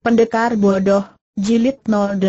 Pendekar Bodoh, Jilid 08.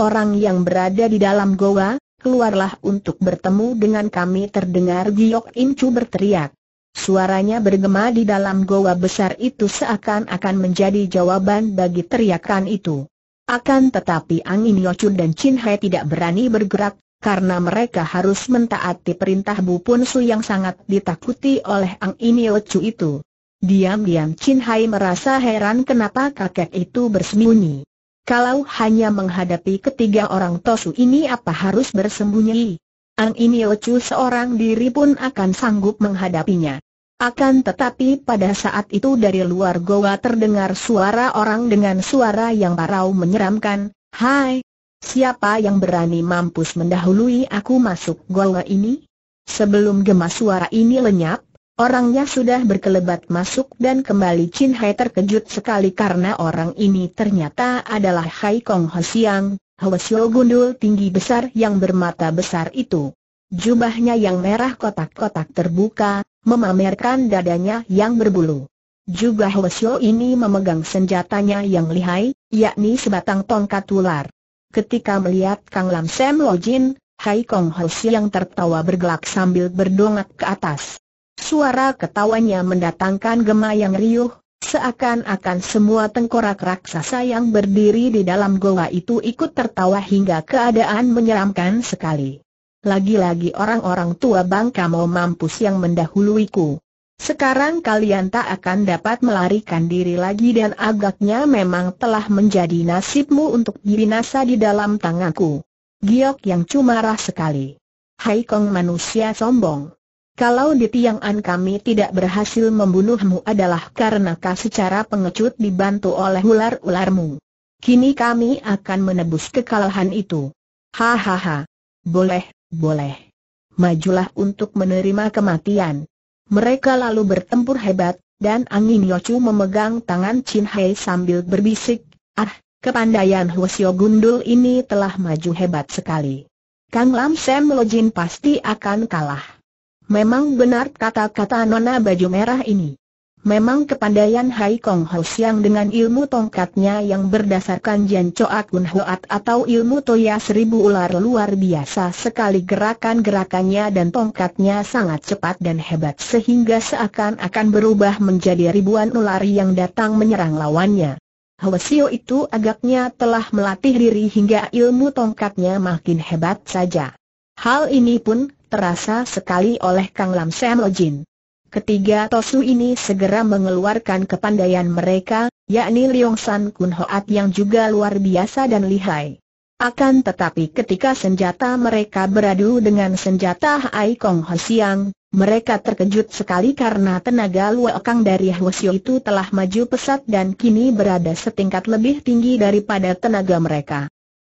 Orang yang berada di dalam goa, keluarlah untuk bertemu dengan kami terdengar Giok Incu berteriak. Suaranya bergema di dalam goa besar itu seakan-akan menjadi jawaban bagi teriakan itu. Akan tetapi Angin Yochun dan Chin Hai tidak berani bergerak, karena mereka harus mentaati perintah Bu Pun Su yang sangat ditakuti oleh Angin Yocu itu. Diam-diam Chin Hai merasa heran kenapa kakek itu bersembunyi. Kalau hanya menghadapi ketiga orang Tosu ini apa harus bersembunyi? Ang Iniochu seorang diri pun akan sanggup menghadapinya. Akan tetapi pada saat itu dari luar goa terdengar suara orang dengan suara yang parau menyeramkan, Hai, siapa yang berani mampus mendahului aku masuk goa ini? Sebelum gemas suara ini lenyap, Orangnya sudah berkelebat masuk dan kembali Chin Hai terkejut sekali karena orang ini ternyata adalah Hai Kong Ho Siang, gundul tinggi besar yang bermata besar itu. Jubahnya yang merah kotak-kotak terbuka, memamerkan dadanya yang berbulu. Juga Hwa ini memegang senjatanya yang lihai, yakni sebatang tongkat ular. Ketika melihat Kang Lam Sam Lo Jin, Hai Kong Ho Siang tertawa bergelak sambil berdongak ke atas. Suara ketawanya mendatangkan gema yang riuh, seakan-akan semua tengkorak raksasa yang berdiri di dalam goa itu ikut tertawa hingga keadaan menyeramkan sekali. Lagi-lagi orang-orang tua bangka mau mampus yang mendahuluiku. Sekarang kalian tak akan dapat melarikan diri lagi dan agaknya memang telah menjadi nasibmu untuk binasa di dalam tanganku. Giok yang cumarah sekali. Hai kong manusia sombong. Kalau di tiang an kami tidak berhasil membunuhmu adalah karena kau secara pengecut dibantu oleh ular-ularmu. Kini kami akan menebus kekalahan itu. Hahaha. Boleh, boleh. Majulah untuk menerima kematian. Mereka lalu bertempur hebat, dan Angin Yocu memegang tangan Chin Hei sambil berbisik, Ah, kepandaian Huosio Gundul ini telah maju hebat sekali. Kang Lam Sam Lojin pasti akan kalah. Memang benar kata-kata nona baju merah ini. Memang kepandaian Hai Kong Ho Siang dengan ilmu tongkatnya yang berdasarkan Jian Choa Kun Hoat atau ilmu Toya Seribu Ular luar biasa sekali gerakan-gerakannya dan tongkatnya sangat cepat dan hebat sehingga seakan-akan berubah menjadi ribuan ular yang datang menyerang lawannya. Hwasio itu agaknya telah melatih diri hingga ilmu tongkatnya makin hebat saja. Hal ini pun terasa sekali oleh Kang Lam Sam Lo Jin. Ketiga Tosu ini segera mengeluarkan kepandaian mereka, yakni Leong San Kun Hoat yang juga luar biasa dan lihai. Akan tetapi ketika senjata mereka beradu dengan senjata Hai Kong Ho Siang, mereka terkejut sekali karena tenaga Luo Kang dari Hwasyo itu telah maju pesat dan kini berada setingkat lebih tinggi daripada tenaga mereka.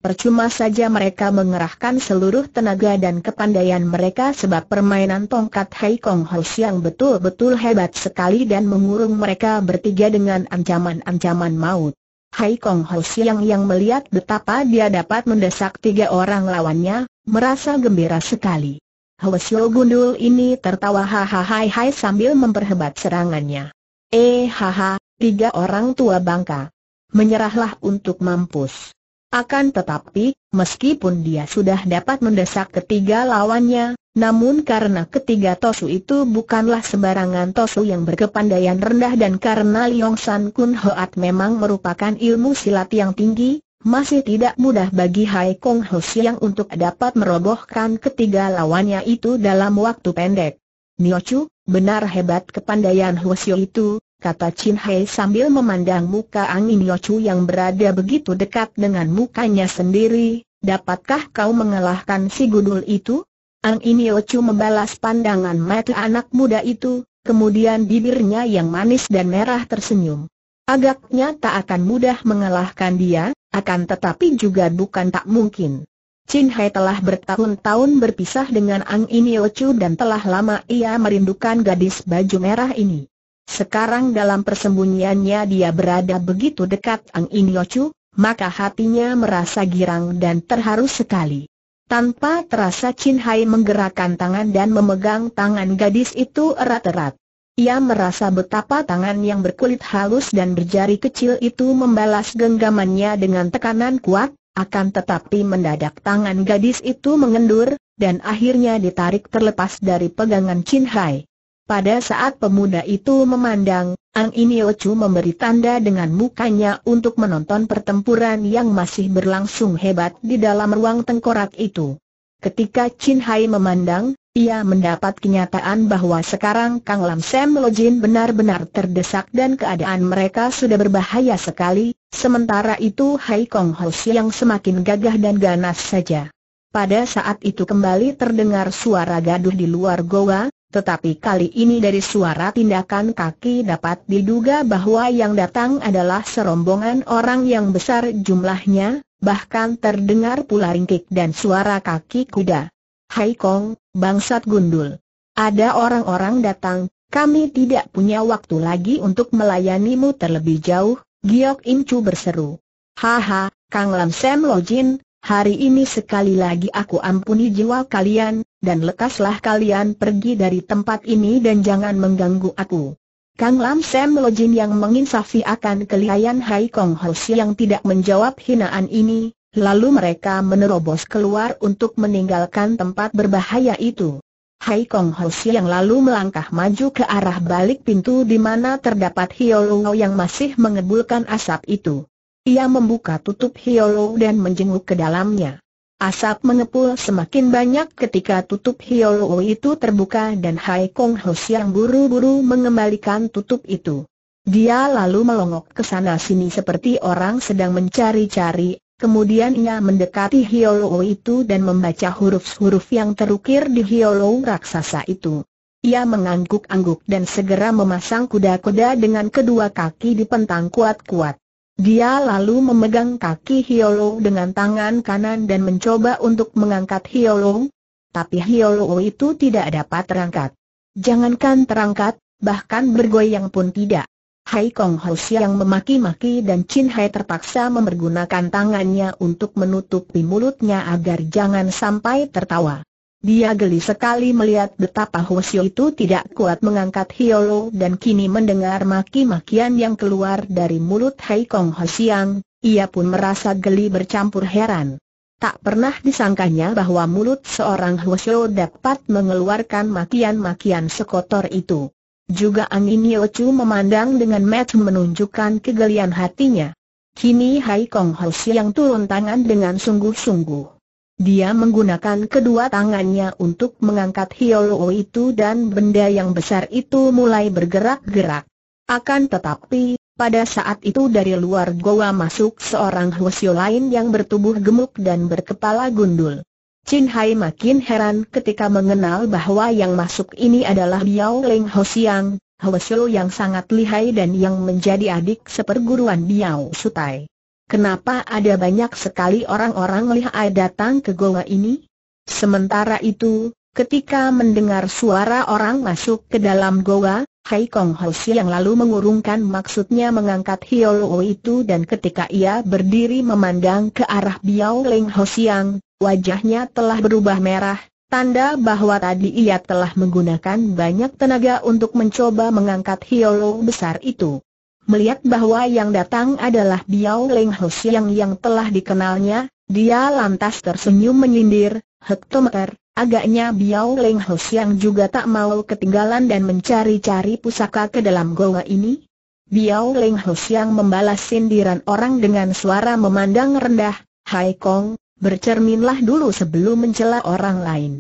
Percuma saja mereka mengerahkan seluruh tenaga dan kepandaian mereka sebab permainan tongkat Hei Kong Ho yang betul-betul hebat sekali dan mengurung mereka bertiga dengan ancaman-ancaman maut. Hai Kong Ho Siang yang melihat betapa dia dapat mendesak tiga orang lawannya, merasa gembira sekali. Hwa Gundul ini tertawa hahaha sambil memperhebat serangannya. Eh haha, tiga orang tua bangka. Menyerahlah untuk mampus. Akan tetapi, meskipun dia sudah dapat mendesak ketiga lawannya, namun karena ketiga Tosu itu bukanlah sembarangan Tosu yang berkepandaian rendah dan karena Liong San Kun Hoat memang merupakan ilmu silat yang tinggi, masih tidak mudah bagi Hai Kong Ho Siang untuk dapat merobohkan ketiga lawannya itu dalam waktu pendek. Niochu, benar hebat kepandaian Hwasyo itu, kata Chin Hei sambil memandang muka angin Yochu yang berada begitu dekat dengan mukanya sendiri, dapatkah kau mengalahkan si gundul itu? Angin Yochu membalas pandangan mata anak muda itu, kemudian bibirnya yang manis dan merah tersenyum. Agaknya tak akan mudah mengalahkan dia, akan tetapi juga bukan tak mungkin. Chin Hai telah bertahun-tahun berpisah dengan Ang In Yochu dan telah lama ia merindukan gadis baju merah ini. Sekarang dalam persembunyiannya dia berada begitu dekat Ang In Yochu, maka hatinya merasa girang dan terharu sekali. Tanpa terasa Chin Hai menggerakkan tangan dan memegang tangan gadis itu erat-erat. Ia merasa betapa tangan yang berkulit halus dan berjari kecil itu membalas genggamannya dengan tekanan kuat, akan tetapi mendadak tangan gadis itu mengendur, dan akhirnya ditarik terlepas dari pegangan Chin Hai. Pada saat pemuda itu memandang, Ang Iniochu memberi tanda dengan mukanya untuk menonton pertempuran yang masih berlangsung hebat di dalam ruang tengkorak itu. Ketika Chin Hai memandang, ia mendapat kenyataan bahwa sekarang Kang Lam Sam Lojin benar-benar terdesak dan keadaan mereka sudah berbahaya sekali, sementara itu Hai Kong Ho yang semakin gagah dan ganas saja. Pada saat itu kembali terdengar suara gaduh di luar goa, tetapi kali ini dari suara tindakan kaki dapat diduga bahwa yang datang adalah serombongan orang yang besar jumlahnya, bahkan terdengar pula ringkik dan suara kaki kuda. Hai Kong, bangsat gundul. Ada orang-orang datang, kami tidak punya waktu lagi untuk melayanimu terlebih jauh, Giok Im Chu berseru. Haha, Kang Lam Sam Lojin, hari ini sekali lagi aku ampuni jiwa kalian, dan lekaslah kalian pergi dari tempat ini dan jangan mengganggu aku. Kang Lam Sam Jin yang menginsafi akan kelihayan Hai Kong Si yang tidak menjawab hinaan ini, lalu mereka menerobos keluar untuk meninggalkan tempat berbahaya itu. Hai Kong Si yang lalu melangkah maju ke arah balik pintu di mana terdapat Hiolo yang masih mengebulkan asap itu. Ia membuka tutup Hiolo dan menjenguk ke dalamnya. Asap mengepul semakin banyak ketika tutup Hiolo itu terbuka dan Hai Kong Ho yang buru-buru mengembalikan tutup itu. Dia lalu melongok ke sana sini seperti orang sedang mencari-cari, kemudian ia mendekati Hiolo itu dan membaca huruf-huruf yang terukir di Hiolo raksasa itu. Ia mengangguk-angguk dan segera memasang kuda-kuda dengan kedua kaki di pentang kuat-kuat. Dia lalu memegang kaki Hiolo dengan tangan kanan dan mencoba untuk mengangkat Hiolo, tapi Hiolo itu tidak dapat terangkat. Jangankan terangkat, bahkan bergoyang pun tidak. Hai Kong Ho yang memaki-maki dan Chin Hai terpaksa mempergunakan tangannya untuk menutupi mulutnya agar jangan sampai tertawa. Dia geli sekali melihat betapa Hosio itu tidak kuat mengangkat Hiolo dan kini mendengar maki-makian yang keluar dari mulut Hai Kong Hosiang, ia pun merasa geli bercampur heran. Tak pernah disangkanya bahwa mulut seorang Hosio dapat mengeluarkan makian-makian sekotor itu. Juga angin Chu memandang dengan match menunjukkan kegelian hatinya. Kini Hai Kong Hosiang turun tangan dengan sungguh-sungguh. Dia menggunakan kedua tangannya untuk mengangkat Hiolo itu dan benda yang besar itu mulai bergerak-gerak. Akan tetapi, pada saat itu dari luar goa masuk seorang Hwasyo lain yang bertubuh gemuk dan berkepala gundul. Chin Hai makin heran ketika mengenal bahwa yang masuk ini adalah Biao Ling Ho Siang, Hwasyo yang sangat lihai dan yang menjadi adik seperguruan Biao Sutai. Kenapa ada banyak sekali orang-orang lihai datang ke goa ini? Sementara itu, ketika mendengar suara orang masuk ke dalam goa, Hai Kong Hoshi yang lalu mengurungkan maksudnya mengangkat Hiolo itu dan ketika ia berdiri memandang ke arah Biao Ling yang wajahnya telah berubah merah, tanda bahwa tadi ia telah menggunakan banyak tenaga untuk mencoba mengangkat Hiolo besar itu. Melihat bahwa yang datang adalah Biao Leng Ho Siang yang telah dikenalnya, dia lantas tersenyum menyindir, hektometer, agaknya Biao Leng Ho Siang juga tak mau ketinggalan dan mencari-cari pusaka ke dalam goa ini. Biao Leng Ho Siang membalas sindiran orang dengan suara memandang rendah, Hai Kong, bercerminlah dulu sebelum mencela orang lain.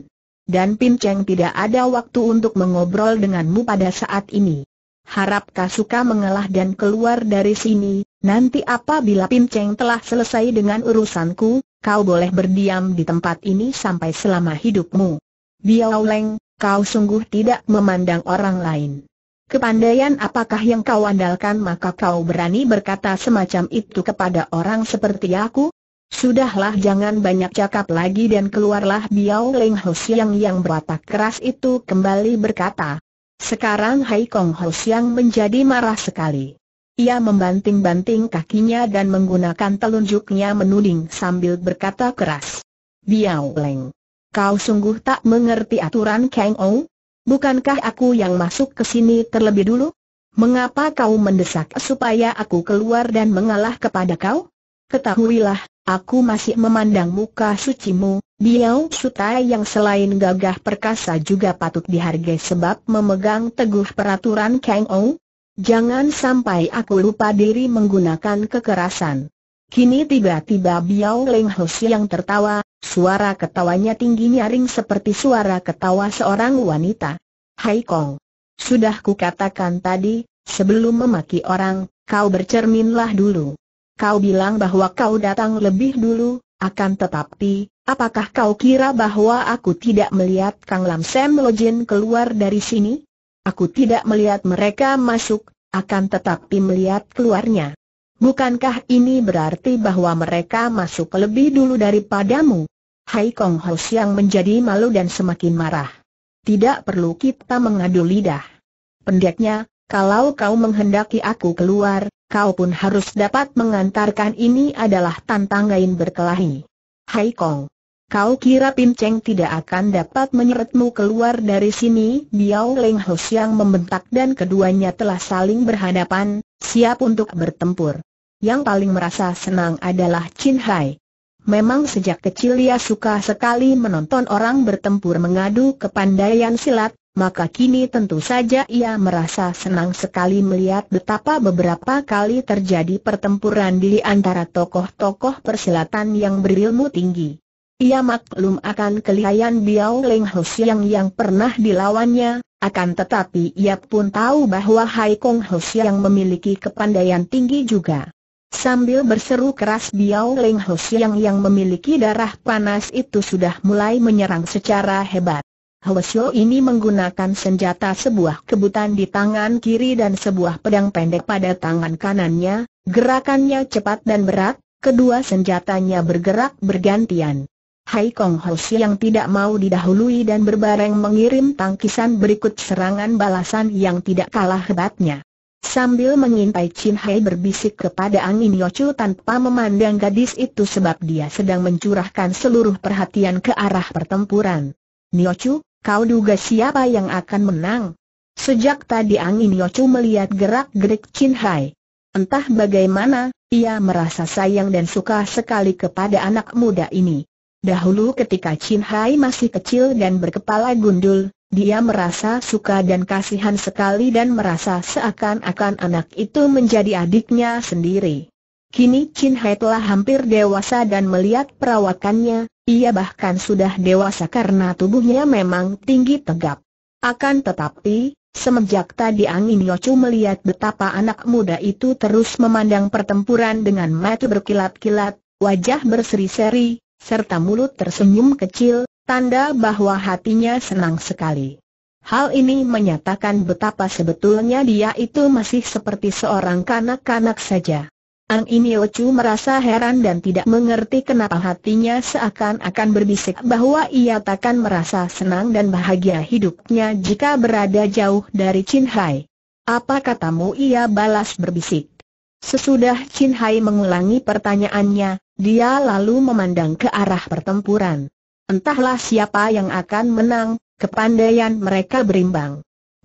Dan Pin Cheng tidak ada waktu untuk mengobrol denganmu pada saat ini harap kau suka mengalah dan keluar dari sini, nanti apabila Pinceng telah selesai dengan urusanku, kau boleh berdiam di tempat ini sampai selama hidupmu. Biao Leng, kau sungguh tidak memandang orang lain. Kepandaian apakah yang kau andalkan maka kau berani berkata semacam itu kepada orang seperti aku? Sudahlah jangan banyak cakap lagi dan keluarlah Biao Leng Hosiang yang berwatak keras itu kembali berkata, sekarang Hai Kong Ho Siang menjadi marah sekali. Ia membanting-banting kakinya dan menggunakan telunjuknya menuding sambil berkata keras. Biao Leng. Kau sungguh tak mengerti aturan Kang Ou? Bukankah aku yang masuk ke sini terlebih dulu? Mengapa kau mendesak supaya aku keluar dan mengalah kepada kau? Ketahuilah, Aku masih memandang muka sucimu, Biao Sutai yang selain gagah perkasa juga patut dihargai sebab memegang teguh peraturan Kang Ou. Jangan sampai aku lupa diri menggunakan kekerasan. Kini tiba-tiba Biao Leng Hosi yang tertawa, suara ketawanya tinggi nyaring seperti suara ketawa seorang wanita. Hai Kong! Sudah ku katakan tadi, sebelum memaki orang, kau bercerminlah dulu. Kau bilang bahwa kau datang lebih dulu, akan tetapi, apakah kau kira bahwa aku tidak melihat Kang Lam Sam Lojin keluar dari sini? Aku tidak melihat mereka masuk, akan tetapi melihat keluarnya. Bukankah ini berarti bahwa mereka masuk lebih dulu daripadamu? Hai Kong Ho yang menjadi malu dan semakin marah. Tidak perlu kita mengadu lidah. Pendeknya, kalau kau menghendaki aku keluar, kau pun harus dapat mengantarkan ini adalah tantang tantangan berkelahi. Hai Kong. Kau kira Pin Cheng tidak akan dapat menyeretmu keluar dari sini? Biao Leng Hos yang membentak dan keduanya telah saling berhadapan, siap untuk bertempur. Yang paling merasa senang adalah Chin Hai. Memang sejak kecil ia suka sekali menonton orang bertempur mengadu kepandaian silat, maka kini tentu saja ia merasa senang sekali melihat betapa beberapa kali terjadi pertempuran di antara tokoh-tokoh persilatan yang berilmu tinggi. Ia maklum akan kelihayan Biao Leng Ho Siang yang pernah dilawannya, akan tetapi ia pun tahu bahwa Hai Kong Ho Siang memiliki kepandaian tinggi juga. Sambil berseru keras Biao Leng Ho Siang yang memiliki darah panas itu sudah mulai menyerang secara hebat. Hwasyo ini menggunakan senjata sebuah kebutan di tangan kiri dan sebuah pedang pendek pada tangan kanannya, gerakannya cepat dan berat, kedua senjatanya bergerak bergantian. Hai Kong Hwasyo yang tidak mau didahului dan berbareng mengirim tangkisan berikut serangan balasan yang tidak kalah hebatnya. Sambil mengintai Chin Hai berbisik kepada Angin Yochu tanpa memandang gadis itu sebab dia sedang mencurahkan seluruh perhatian ke arah pertempuran. Niochu, Kau duga siapa yang akan menang? Sejak tadi Angin Yocu melihat gerak-gerik Chin Hai. Entah bagaimana, ia merasa sayang dan suka sekali kepada anak muda ini. Dahulu ketika Chin Hai masih kecil dan berkepala gundul, dia merasa suka dan kasihan sekali dan merasa seakan-akan anak itu menjadi adiknya sendiri. Kini Chin Hai telah hampir dewasa dan melihat perawakannya, ia bahkan sudah dewasa karena tubuhnya memang tinggi tegap. Akan tetapi, semenjak tadi Angin Yocu melihat betapa anak muda itu terus memandang pertempuran dengan mata berkilat-kilat, wajah berseri-seri, serta mulut tersenyum kecil, tanda bahwa hatinya senang sekali. Hal ini menyatakan betapa sebetulnya dia itu masih seperti seorang kanak-kanak saja. Ang Inio Chu merasa heran dan tidak mengerti kenapa hatinya seakan-akan berbisik bahwa ia takkan merasa senang dan bahagia hidupnya jika berada jauh dari Chin Hai. Apa katamu ia balas berbisik. Sesudah Chin Hai mengulangi pertanyaannya, dia lalu memandang ke arah pertempuran. Entahlah siapa yang akan menang, kepandaian mereka berimbang.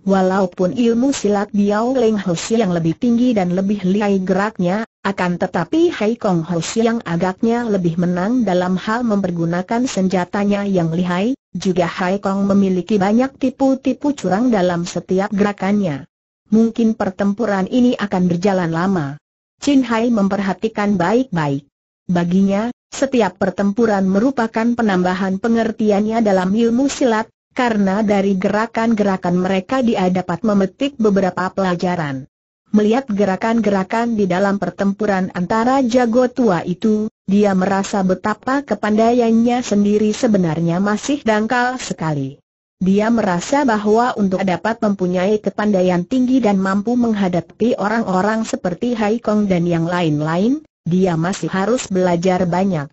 Walaupun ilmu silat Biao Leng Ho yang lebih tinggi dan lebih lihai geraknya, akan tetapi Hai Kong Ho yang agaknya lebih menang dalam hal mempergunakan senjatanya yang lihai, juga Hai Kong memiliki banyak tipu-tipu curang dalam setiap gerakannya. Mungkin pertempuran ini akan berjalan lama. Chin Hai memperhatikan baik-baik. Baginya, setiap pertempuran merupakan penambahan pengertiannya dalam ilmu silat, karena dari gerakan-gerakan mereka dia dapat memetik beberapa pelajaran. Melihat gerakan-gerakan di dalam pertempuran antara jago tua itu, dia merasa betapa kepandaiannya sendiri sebenarnya masih dangkal sekali. Dia merasa bahwa untuk dapat mempunyai kepandaian tinggi dan mampu menghadapi orang-orang seperti Hai Kong dan yang lain-lain, dia masih harus belajar banyak.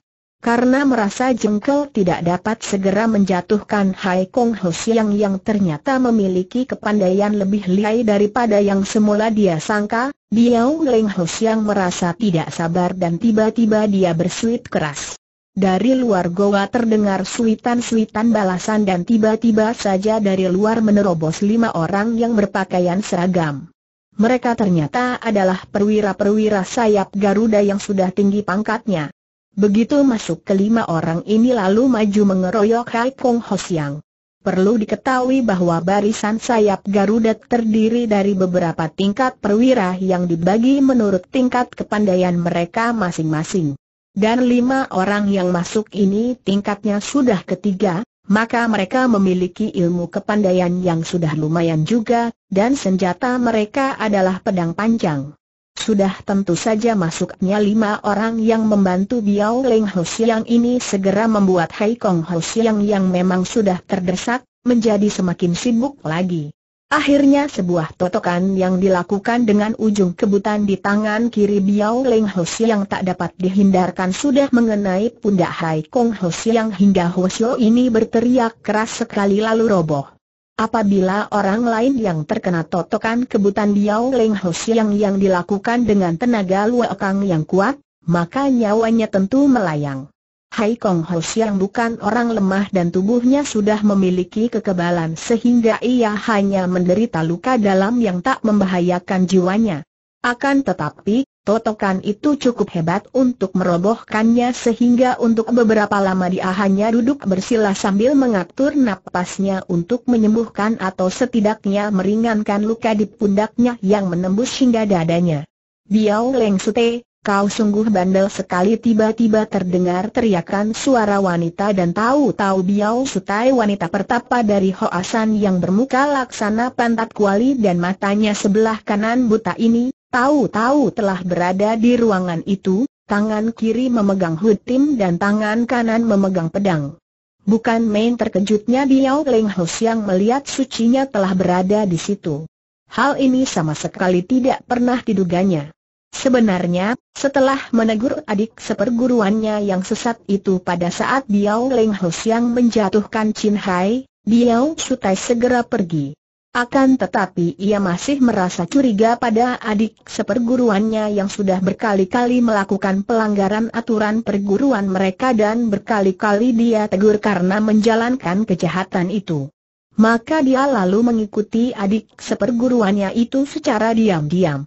Karena merasa jengkel tidak dapat segera menjatuhkan Hai Kong Ho Siang yang ternyata memiliki kepandaian lebih lihai daripada yang semula dia sangka, Biao Leng Ho Siang merasa tidak sabar dan tiba-tiba dia bersuit keras. Dari luar goa terdengar suitan-suitan balasan dan tiba-tiba saja dari luar menerobos lima orang yang berpakaian seragam. Mereka ternyata adalah perwira-perwira sayap Garuda yang sudah tinggi pangkatnya. Begitu masuk kelima orang ini lalu maju mengeroyok Hai Kong Ho Siang. Perlu diketahui bahwa barisan sayap Garuda terdiri dari beberapa tingkat perwira yang dibagi menurut tingkat kepandaian mereka masing-masing. Dan lima orang yang masuk ini tingkatnya sudah ketiga, maka mereka memiliki ilmu kepandaian yang sudah lumayan juga, dan senjata mereka adalah pedang panjang. Sudah tentu saja masuknya lima orang yang membantu Biao Leng Ho Siang ini segera membuat Hai Kong Ho Siang yang memang sudah terdesak, menjadi semakin sibuk lagi. Akhirnya sebuah totokan yang dilakukan dengan ujung kebutan di tangan kiri Biao Leng Ho Siang tak dapat dihindarkan sudah mengenai pundak Hai Kong Ho Siang hingga Ho Siang ini berteriak keras sekali lalu roboh. Apabila orang lain yang terkena totokan kebutan Biao Leng Ho Siang yang dilakukan dengan tenaga kang yang kuat, maka nyawanya tentu melayang. Hai Kong Ho Siang bukan orang lemah dan tubuhnya sudah memiliki kekebalan sehingga ia hanya menderita luka dalam yang tak membahayakan jiwanya. Akan tetapi, Totokan itu cukup hebat untuk merobohkannya sehingga untuk beberapa lama dia hanya duduk bersila sambil mengatur napasnya untuk menyembuhkan atau setidaknya meringankan luka di pundaknya yang menembus hingga dadanya. Biao Leng Sute, kau sungguh bandel sekali tiba-tiba terdengar teriakan suara wanita dan tahu-tahu Biao Sutai wanita pertapa dari Hoasan yang bermuka laksana pantat kuali dan matanya sebelah kanan buta ini Tahu-tahu telah berada di ruangan itu, tangan kiri memegang hutim dan tangan kanan memegang pedang. Bukan main terkejutnya Biao Leng Hos yang melihat sucinya telah berada di situ. Hal ini sama sekali tidak pernah diduganya. Sebenarnya, setelah menegur adik seperguruannya yang sesat itu pada saat Biao Leng Hos yang menjatuhkan Chin Hai, Biao Sutai segera pergi. Akan tetapi ia masih merasa curiga pada adik seperguruannya yang sudah berkali-kali melakukan pelanggaran aturan perguruan mereka dan berkali-kali dia tegur karena menjalankan kejahatan itu. Maka dia lalu mengikuti adik seperguruannya itu secara diam-diam.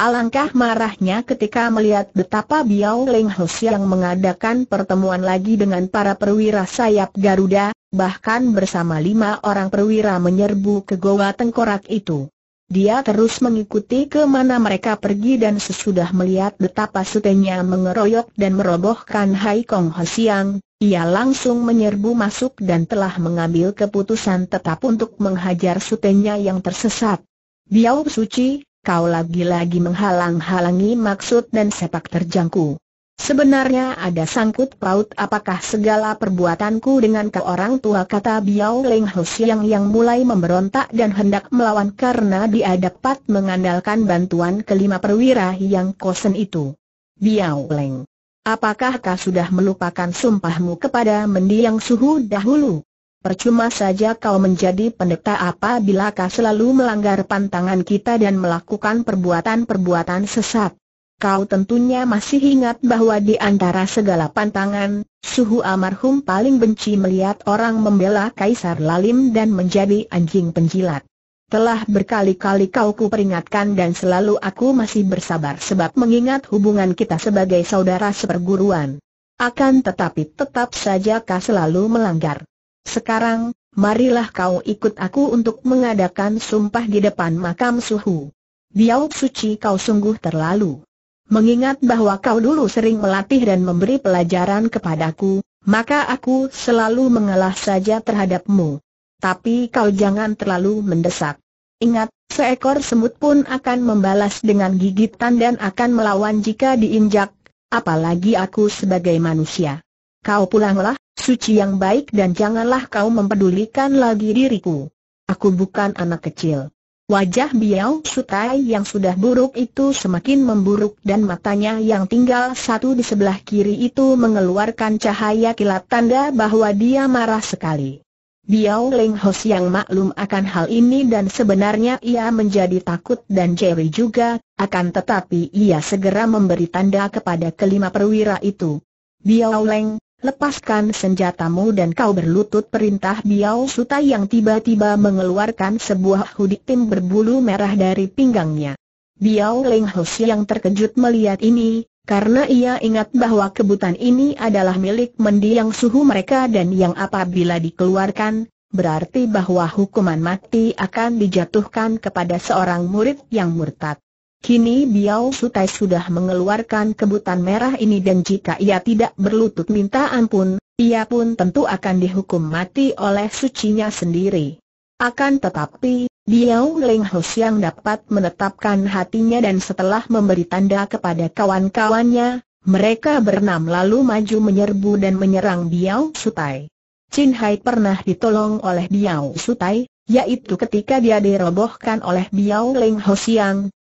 Alangkah marahnya ketika melihat betapa Biao Leng Hus yang mengadakan pertemuan lagi dengan para perwira sayap Garuda, bahkan bersama lima orang perwira menyerbu ke goa tengkorak itu. Dia terus mengikuti ke mana mereka pergi dan sesudah melihat betapa sutenya mengeroyok dan merobohkan Hai Kong Hosiang, ia langsung menyerbu masuk dan telah mengambil keputusan tetap untuk menghajar sutenya yang tersesat. Biao Suci, kau lagi-lagi menghalang-halangi maksud dan sepak terjangku. Sebenarnya ada sangkut paut apakah segala perbuatanku dengan ke orang tua kata Biao Leng Ho yang mulai memberontak dan hendak melawan karena dia dapat mengandalkan bantuan kelima perwira yang kosen itu. Biao Leng, apakah kau sudah melupakan sumpahmu kepada mendiang suhu dahulu? Percuma saja kau menjadi pendeta apabila kau selalu melanggar pantangan kita dan melakukan perbuatan-perbuatan sesat. Kau tentunya masih ingat bahwa di antara segala pantangan, suhu almarhum paling benci melihat orang membela Kaisar Lalim dan menjadi anjing penjilat. Telah berkali-kali kau kuperingatkan dan selalu aku masih bersabar sebab mengingat hubungan kita sebagai saudara seperguruan. Akan tetapi tetap saja kau selalu melanggar. Sekarang, marilah kau ikut aku untuk mengadakan sumpah di depan makam suhu. Biau suci kau sungguh terlalu. Mengingat bahwa kau dulu sering melatih dan memberi pelajaran kepadaku, maka aku selalu mengalah saja terhadapmu. Tapi kau jangan terlalu mendesak. Ingat, seekor semut pun akan membalas dengan gigitan dan akan melawan jika diinjak, apalagi aku sebagai manusia. Kau pulanglah, Suci yang baik dan janganlah kau mempedulikan lagi diriku. Aku bukan anak kecil. Wajah Biao Sutai yang sudah buruk itu semakin memburuk dan matanya yang tinggal satu di sebelah kiri itu mengeluarkan cahaya kilat tanda bahwa dia marah sekali. Biao Leng Hos yang maklum akan hal ini dan sebenarnya ia menjadi takut dan Jerry juga, akan tetapi ia segera memberi tanda kepada kelima perwira itu. Biao Leng, Lepaskan senjatamu dan kau berlutut perintah Biao Suta yang tiba-tiba mengeluarkan sebuah hudik tim berbulu merah dari pinggangnya. Biao Leng Hos yang terkejut melihat ini, karena ia ingat bahwa kebutan ini adalah milik mendiang suhu mereka dan yang apabila dikeluarkan, berarti bahwa hukuman mati akan dijatuhkan kepada seorang murid yang murtad. Kini Biao Sutai sudah mengeluarkan kebutan merah ini dan jika ia tidak berlutut minta ampun, ia pun tentu akan dihukum mati oleh sucinya sendiri. Akan tetapi, Biao Leng Ho Siang dapat menetapkan hatinya dan setelah memberi tanda kepada kawan-kawannya, mereka berenam lalu maju menyerbu dan menyerang Biao Sutai. Chin Hai pernah ditolong oleh Biao Sutai, yaitu ketika dia dirobohkan oleh Biao Leng Ho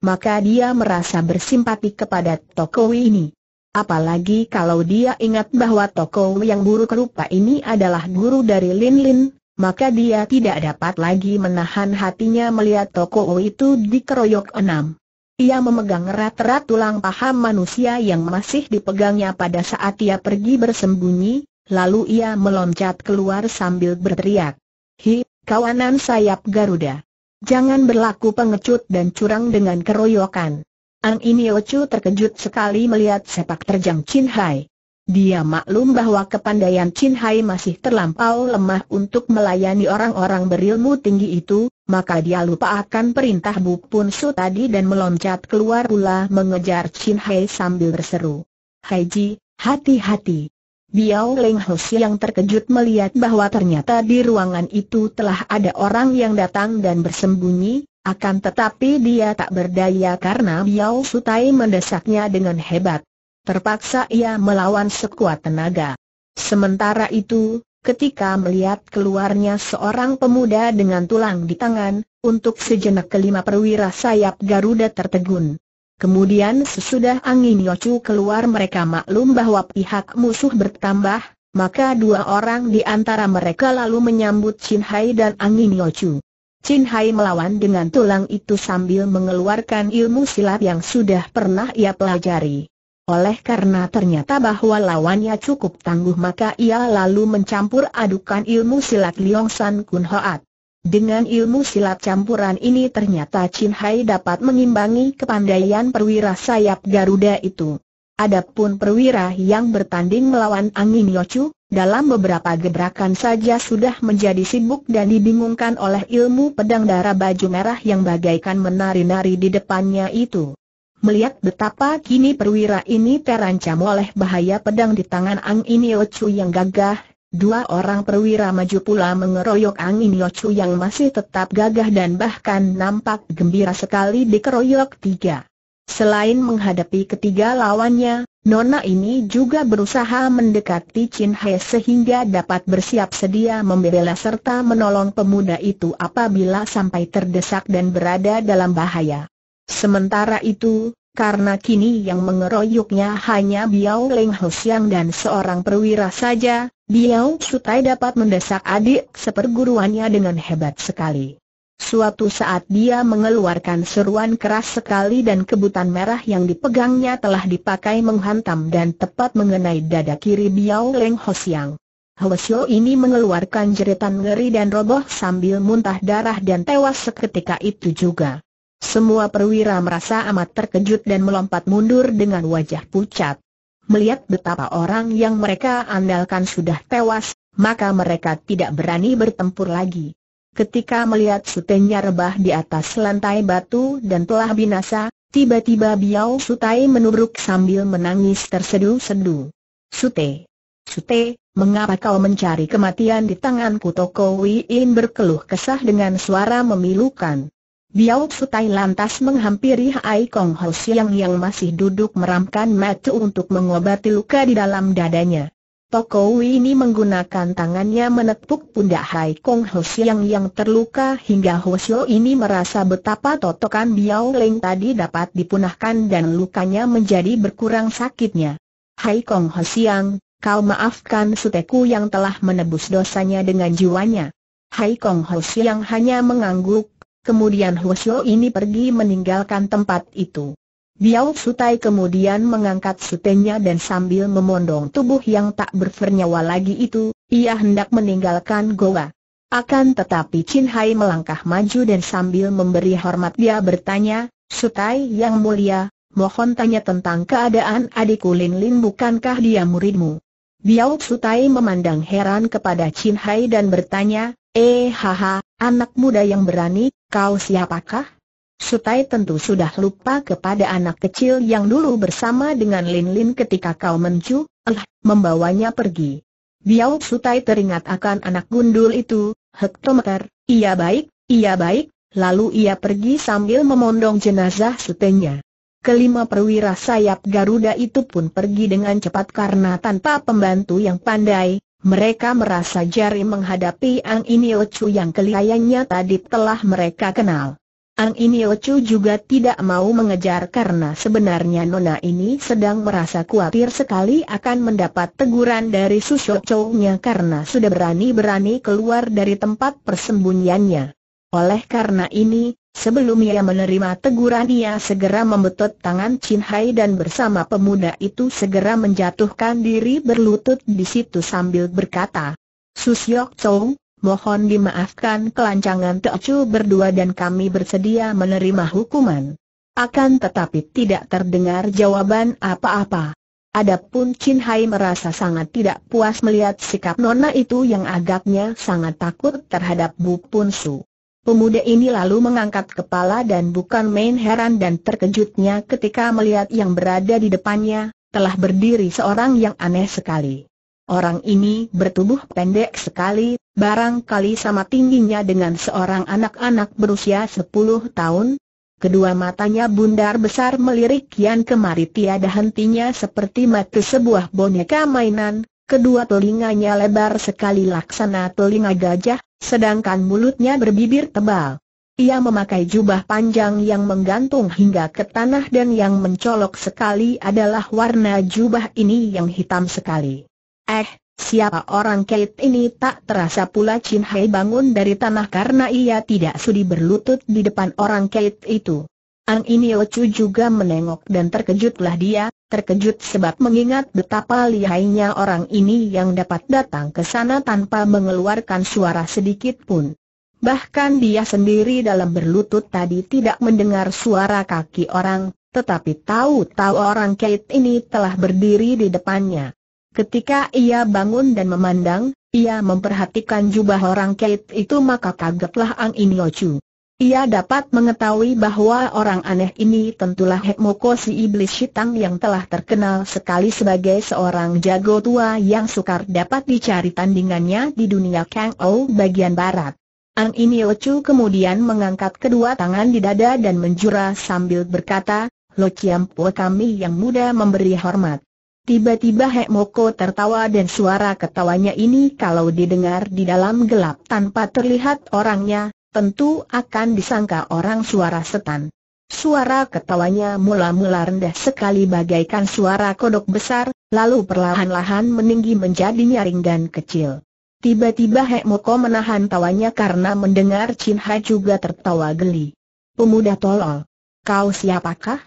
maka dia merasa bersimpati kepada Tokowi ini. Apalagi kalau dia ingat bahwa Tokowi yang buruk rupa ini adalah guru dari Lin Lin, maka dia tidak dapat lagi menahan hatinya melihat Tokowi itu dikeroyok enam. Ia memegang erat-erat tulang paha manusia yang masih dipegangnya pada saat ia pergi bersembunyi, lalu ia meloncat keluar sambil berteriak. Hi, kawanan sayap Garuda. Jangan berlaku pengecut dan curang dengan keroyokan. Ang Iniochu terkejut sekali melihat sepak terjang Chin Hai. Dia maklum bahwa kepandaian Chin Hai masih terlampau lemah untuk melayani orang-orang berilmu tinggi itu, maka dia lupa akan perintah Bu Pun Su tadi dan meloncat keluar pula mengejar Chin Hai sambil berseru. Hai Ji, hati-hati. Biao Leng yang terkejut melihat bahwa ternyata di ruangan itu telah ada orang yang datang dan bersembunyi, akan tetapi dia tak berdaya karena Biao Sutai mendesaknya dengan hebat. Terpaksa ia melawan sekuat tenaga. Sementara itu, ketika melihat keluarnya seorang pemuda dengan tulang di tangan, untuk sejenak kelima perwira sayap Garuda tertegun. Kemudian sesudah angin Yocu keluar mereka maklum bahwa pihak musuh bertambah, maka dua orang di antara mereka lalu menyambut Chin Hai dan angin Yocu. Chin Hai melawan dengan tulang itu sambil mengeluarkan ilmu silat yang sudah pernah ia pelajari. Oleh karena ternyata bahwa lawannya cukup tangguh maka ia lalu mencampur adukan ilmu silat Liong San Kun Hoat. Dengan ilmu silat campuran ini ternyata Chin Hai dapat mengimbangi kepandaian perwira sayap Garuda itu. Adapun perwira yang bertanding melawan Angin Yocu, dalam beberapa gebrakan saja sudah menjadi sibuk dan dibingungkan oleh ilmu pedang darah baju merah yang bagaikan menari-nari di depannya itu. Melihat betapa kini perwira ini terancam oleh bahaya pedang di tangan Angin Yochu yang gagah, Dua orang perwira maju pula mengeroyok angin Yocu yang masih tetap gagah dan bahkan nampak gembira sekali dikeroyok tiga. Selain menghadapi ketiga lawannya, Nona ini juga berusaha mendekati Chin He sehingga dapat bersiap sedia membela serta menolong pemuda itu apabila sampai terdesak dan berada dalam bahaya. Sementara itu, karena kini yang mengeroyoknya hanya Biao Leng Ho Siang dan seorang perwira saja, Biao Sutai dapat mendesak adik seperguruannya dengan hebat sekali. Suatu saat dia mengeluarkan seruan keras sekali dan kebutan merah yang dipegangnya telah dipakai menghantam dan tepat mengenai dada kiri Biao Leng Hosiang. Hwasyo ini mengeluarkan jeritan ngeri dan roboh sambil muntah darah dan tewas seketika itu juga. Semua perwira merasa amat terkejut dan melompat mundur dengan wajah pucat melihat betapa orang yang mereka andalkan sudah tewas, maka mereka tidak berani bertempur lagi. Ketika melihat sutenya rebah di atas lantai batu dan telah binasa, tiba-tiba Biao Sutai menubruk sambil menangis tersedu-sedu. Sute! Sute, mengapa kau mencari kematian di tanganku Toko Wiin berkeluh kesah dengan suara memilukan. Biao Futai lantas menghampiri Hai Kong Ho Siang yang masih duduk meramkan mata untuk mengobati luka di dalam dadanya. Tokowi ini menggunakan tangannya menepuk pundak Hai Kong Ho Siang yang terluka hingga Ho ini merasa betapa totokan Biao Leng tadi dapat dipunahkan dan lukanya menjadi berkurang sakitnya. Hai Kong Ho Siang, kau maafkan suteku yang telah menebus dosanya dengan jiwanya. Hai Kong Ho Siang hanya mengangguk Kemudian Husyo ini pergi meninggalkan tempat itu. Biao Sutai kemudian mengangkat sutenya dan sambil memondong tubuh yang tak bernyawa lagi itu, ia hendak meninggalkan goa. Akan tetapi Chin Hai melangkah maju dan sambil memberi hormat dia bertanya, Sutai yang mulia, mohon tanya tentang keadaan adikku Lin Lin bukankah dia muridmu? Biao Sutai memandang heran kepada Chin Hai dan bertanya, eh haha, anak muda yang berani, Kau siapakah? Sutai tentu sudah lupa kepada anak kecil yang dulu bersama dengan Lin Lin ketika kau mencu, eh, membawanya pergi. Biao Sutai teringat akan anak gundul itu, hektometer, iya baik, iya baik, lalu ia pergi sambil memondong jenazah sutenya. Kelima perwira sayap Garuda itu pun pergi dengan cepat karena tanpa pembantu yang pandai, mereka merasa jari menghadapi Ang Ini Chu yang kelihayannya tadi telah mereka kenal. Ang Ini Chu juga tidak mau mengejar karena sebenarnya Nona ini sedang merasa khawatir sekali akan mendapat teguran dari Susok chou nya karena sudah berani-berani keluar dari tempat persembunyiannya. Oleh karena ini, Sebelum ia menerima teguran ia segera membetot tangan Chin Hai dan bersama pemuda itu segera menjatuhkan diri berlutut di situ sambil berkata, Susyok Chou, mohon dimaafkan kelancangan Chu berdua dan kami bersedia menerima hukuman. Akan tetapi tidak terdengar jawaban apa-apa. Adapun Chin Hai merasa sangat tidak puas melihat sikap nona itu yang agaknya sangat takut terhadap Bu Pun Su. Pemuda ini lalu mengangkat kepala dan bukan main heran dan terkejutnya ketika melihat yang berada di depannya, telah berdiri seorang yang aneh sekali. Orang ini bertubuh pendek sekali, barangkali sama tingginya dengan seorang anak-anak berusia 10 tahun. Kedua matanya bundar besar melirik Kian kemari tiada hentinya seperti mata sebuah boneka mainan, Kedua telinganya lebar sekali laksana telinga gajah, sedangkan mulutnya berbibir tebal. Ia memakai jubah panjang yang menggantung hingga ke tanah dan yang mencolok sekali adalah warna jubah ini yang hitam sekali. Eh, siapa orang Kate ini tak terasa pula Chin Hai bangun dari tanah karena ia tidak sudi berlutut di depan orang Kate itu. Ang Inio Chu juga menengok dan terkejutlah dia, terkejut sebab mengingat betapa lihainya orang ini yang dapat datang ke sana tanpa mengeluarkan suara sedikit pun. Bahkan dia sendiri dalam berlutut tadi tidak mendengar suara kaki orang, tetapi tahu-tahu orang Kate ini telah berdiri di depannya. Ketika ia bangun dan memandang, ia memperhatikan jubah orang Kate itu maka kagetlah Ang Inio Chu. Ia dapat mengetahui bahwa orang aneh ini tentulah Hekmoko si iblis hitam yang telah terkenal sekali sebagai seorang jago tua yang sukar dapat dicari tandingannya di dunia Kang Ou bagian barat. Ang ini Chu kemudian mengangkat kedua tangan di dada dan menjura sambil berkata, Lo Po kami yang muda memberi hormat. Tiba-tiba Hek tertawa dan suara ketawanya ini kalau didengar di dalam gelap tanpa terlihat orangnya, tentu akan disangka orang suara setan. Suara ketawanya mula-mula rendah sekali bagaikan suara kodok besar, lalu perlahan-lahan meninggi menjadi nyaring dan kecil. Tiba-tiba Hek Moko menahan tawanya karena mendengar Chin Hai juga tertawa geli. Pemuda tolol. Kau siapakah?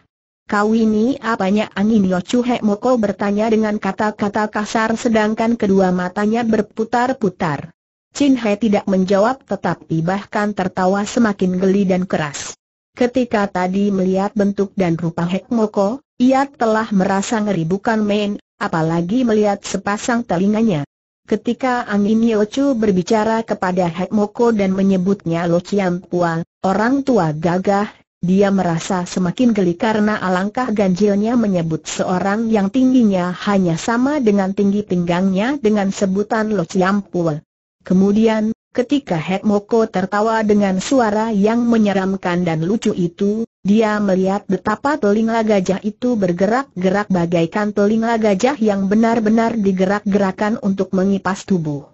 Kau ini apanya angin Yochu Hek Moko bertanya dengan kata-kata kasar sedangkan kedua matanya berputar-putar. Chin Hai tidak menjawab tetapi bahkan tertawa semakin geli dan keras. Ketika tadi melihat bentuk dan rupa Hek Moko, ia telah merasa ngeri bukan main, apalagi melihat sepasang telinganya. Ketika Angin Yochu berbicara kepada Hek Moko dan menyebutnya Lo Chiam Pua, orang tua gagah, dia merasa semakin geli karena alangkah ganjilnya menyebut seorang yang tingginya hanya sama dengan tinggi pinggangnya dengan sebutan Lo Chiam Pua. Kemudian, ketika Moko tertawa dengan suara yang menyeramkan dan lucu itu, dia melihat betapa telinga gajah itu bergerak-gerak bagaikan telinga gajah yang benar-benar digerak-gerakan untuk mengipas tubuh.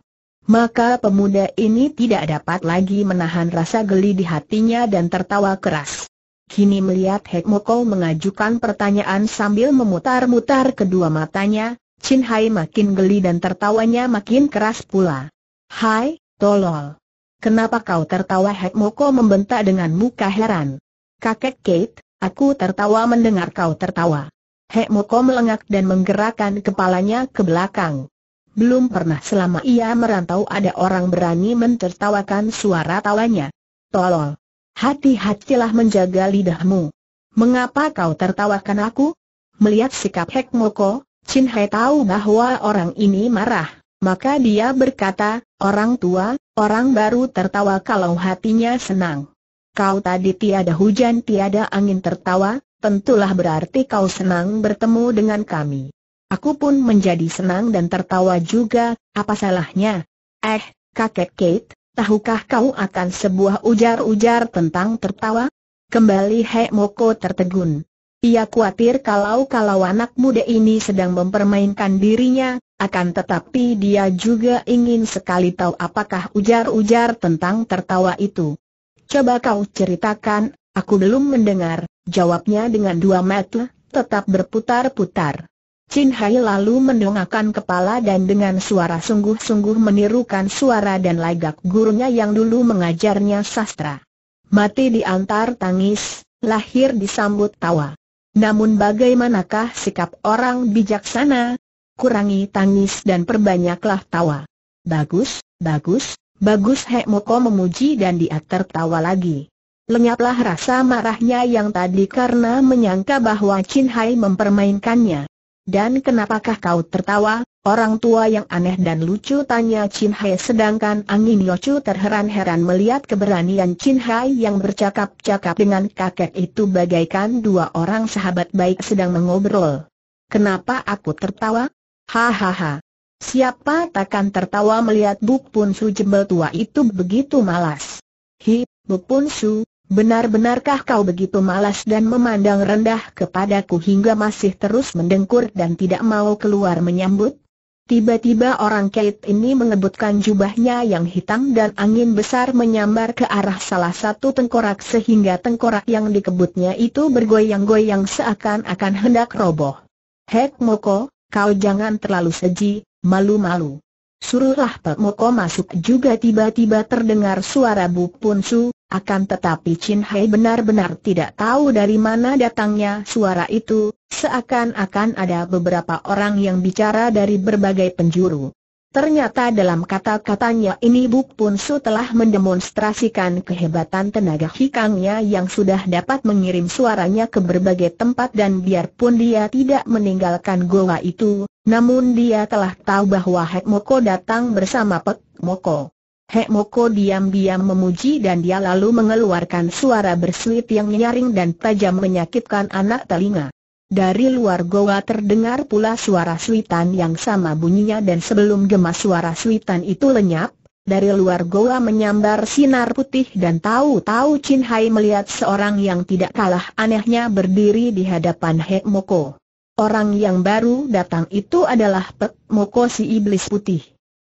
Maka pemuda ini tidak dapat lagi menahan rasa geli di hatinya dan tertawa keras. Kini melihat Moko mengajukan pertanyaan sambil memutar-mutar kedua matanya, Chin Hai makin geli dan tertawanya makin keras pula. Hai, tolol. Kenapa kau tertawa Hek Moko membentak dengan muka heran. Kakek Kate, aku tertawa mendengar kau tertawa. Hek Moko melengak dan menggerakkan kepalanya ke belakang. Belum pernah selama ia merantau ada orang berani mentertawakan suara tawanya. Tolol. Hati-hatilah menjaga lidahmu. Mengapa kau tertawakan aku? Melihat sikap Hek Moko, Chin Hai tahu bahwa orang ini marah. Maka dia berkata, orang tua, orang baru tertawa kalau hatinya senang. Kau tadi tiada hujan tiada angin tertawa, tentulah berarti kau senang bertemu dengan kami. Aku pun menjadi senang dan tertawa juga, apa salahnya? Eh, kakek Kate, tahukah kau akan sebuah ujar-ujar tentang tertawa? Kembali Hek Moko tertegun. Ia khawatir kalau-kalau anak muda ini sedang mempermainkan dirinya, akan tetapi dia juga ingin sekali tahu apakah ujar-ujar tentang tertawa itu. Coba kau ceritakan, aku belum mendengar, jawabnya dengan dua mata, tetap berputar-putar. Chin Hai lalu mendongakkan kepala dan dengan suara sungguh-sungguh menirukan suara dan lagak gurunya yang dulu mengajarnya sastra. Mati diantar tangis, lahir disambut tawa. Namun bagaimanakah sikap orang bijaksana, kurangi tangis dan perbanyaklah tawa. Bagus, bagus, bagus Hek Moko memuji dan dia tertawa lagi. Lenyaplah rasa marahnya yang tadi karena menyangka bahwa Chin Hai mempermainkannya. Dan kenapakah kau tertawa, orang tua yang aneh dan lucu tanya Chin Hai sedangkan Angin Yocu terheran-heran melihat keberanian Chin Hai yang bercakap-cakap dengan kakek itu bagaikan dua orang sahabat baik sedang mengobrol. Kenapa aku tertawa? Hahaha. Siapa takkan tertawa melihat Buk Pun Su jembel tua itu begitu malas. Hi, Buk Pun Su, benar-benarkah kau begitu malas dan memandang rendah kepadaku hingga masih terus mendengkur dan tidak mau keluar menyambut? Tiba-tiba orang kait ini mengebutkan jubahnya yang hitam dan angin besar menyambar ke arah salah satu tengkorak sehingga tengkorak yang dikebutnya itu bergoyang-goyang seakan-akan hendak roboh. Hek Moko, kau jangan terlalu seji, malu-malu. Suruhlah Moko masuk juga tiba-tiba terdengar suara Bu Su. akan tetapi Chin Hai benar-benar tidak tahu dari mana datangnya suara itu, seakan-akan ada beberapa orang yang bicara dari berbagai penjuru. Ternyata dalam kata-katanya ini Buk Pun Su telah mendemonstrasikan kehebatan tenaga hikangnya yang sudah dapat mengirim suaranya ke berbagai tempat dan biarpun dia tidak meninggalkan goa itu, namun dia telah tahu bahwa Hek Moko datang bersama Pek Moko. Hek Moko diam-diam memuji dan dia lalu mengeluarkan suara bersuit yang nyaring dan tajam menyakitkan anak telinga. Dari luar goa terdengar pula suara suitan yang sama bunyinya dan sebelum gemas suara suitan itu lenyap, dari luar goa menyambar sinar putih dan tahu-tahu Chin Hai melihat seorang yang tidak kalah anehnya berdiri di hadapan Hek Moko. Orang yang baru datang itu adalah Pek Moko si iblis putih.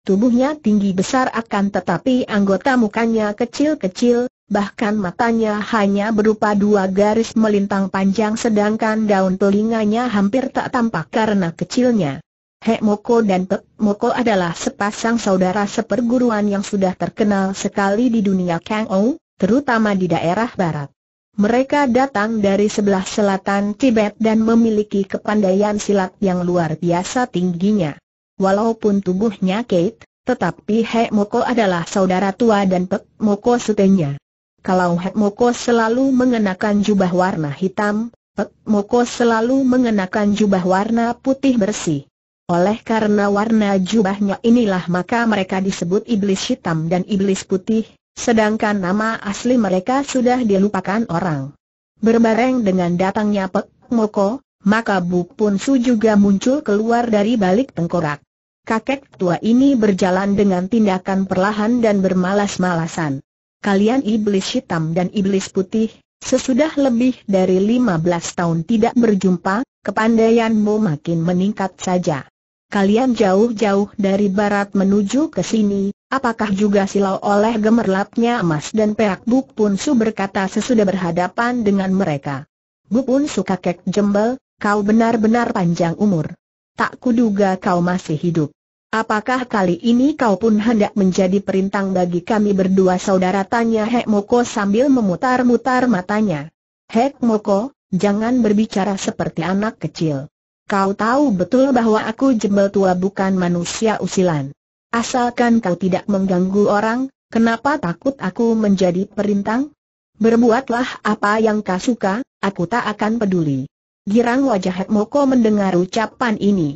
Tubuhnya tinggi besar akan tetapi anggota mukanya kecil-kecil, bahkan matanya hanya berupa dua garis melintang panjang sedangkan daun telinganya hampir tak tampak karena kecilnya. Hek Moko dan Pek Moko adalah sepasang saudara seperguruan yang sudah terkenal sekali di dunia Kang Ou, terutama di daerah barat. Mereka datang dari sebelah selatan Tibet dan memiliki kepandaian silat yang luar biasa tingginya. Walaupun tubuhnya Kate, tetapi He Moko adalah saudara tua dan Pek Moko setenya. Kalau Hek Moko selalu mengenakan jubah warna hitam, Hek Moko selalu mengenakan jubah warna putih bersih. Oleh karena warna jubahnya inilah maka mereka disebut iblis hitam dan iblis putih, sedangkan nama asli mereka sudah dilupakan orang. Berbareng dengan datangnya Pek Moko, maka Bu Pun Su juga muncul keluar dari balik tengkorak. Kakek tua ini berjalan dengan tindakan perlahan dan bermalas-malasan kalian iblis hitam dan iblis putih, sesudah lebih dari lima belas tahun tidak berjumpa, kepandaianmu makin meningkat saja. Kalian jauh-jauh dari barat menuju ke sini, apakah juga silau oleh gemerlapnya emas dan perak Buk Pun Su berkata sesudah berhadapan dengan mereka. Buk Pun Su kakek jembel, kau benar-benar panjang umur. Tak kuduga kau masih hidup. Apakah kali ini kau pun hendak menjadi perintang bagi kami berdua saudara tanya Hek Moko sambil memutar-mutar matanya. Hek Moko, jangan berbicara seperti anak kecil. Kau tahu betul bahwa aku jembel tua bukan manusia usilan. Asalkan kau tidak mengganggu orang, kenapa takut aku menjadi perintang? Berbuatlah apa yang kau suka, aku tak akan peduli. Girang wajah Hek Moko mendengar ucapan ini.